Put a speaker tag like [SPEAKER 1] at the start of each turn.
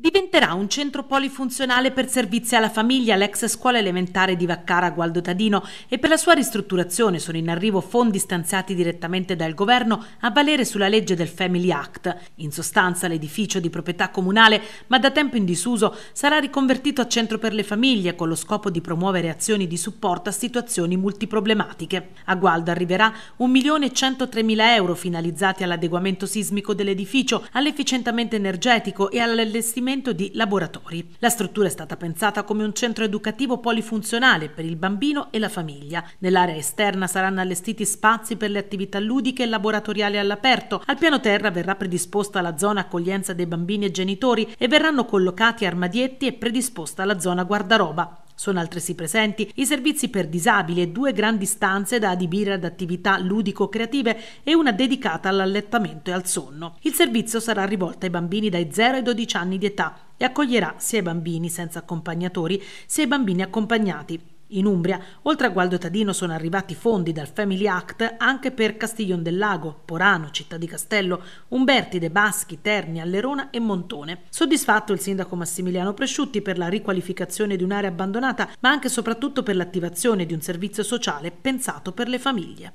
[SPEAKER 1] Diventerà un centro polifunzionale per servizi alla famiglia l'ex scuola elementare di Vaccara Gualdo Tadino e per la sua ristrutturazione sono in arrivo fondi stanziati direttamente dal governo a valere sulla legge del Family Act. In sostanza l'edificio di proprietà comunale, ma da tempo in disuso, sarà riconvertito a centro per le famiglie con lo scopo di promuovere azioni di supporto a situazioni multiproblematiche. A Gualdo arriverà 1.103.000 euro finalizzati all'adeguamento sismico dell'edificio, all'efficientamento energetico e all'allestimento stabilimento di laboratori. La struttura è stata pensata come un centro educativo polifunzionale per il bambino e la famiglia. Nell'area esterna saranno allestiti spazi per le attività ludiche e laboratoriali all'aperto. Al piano terra verrà predisposta la zona accoglienza dei bambini e genitori e verranno collocati armadietti e predisposta la zona guardaroba. Sono altresì presenti i servizi per disabili e due grandi stanze da adibire ad attività ludico-creative e una dedicata all'allettamento e al sonno. Il servizio sarà rivolto ai bambini dai 0 ai 12 anni di età e accoglierà sia i bambini senza accompagnatori sia i bambini accompagnati. In Umbria, oltre a Gualdo Tadino, sono arrivati fondi dal Family Act anche per Castiglion del Lago, Porano, Città di Castello, Umberti, De Baschi, Terni, Allerona e Montone. Soddisfatto il sindaco Massimiliano Presciutti per la riqualificazione di un'area abbandonata, ma anche e soprattutto per l'attivazione di un servizio sociale pensato per le famiglie.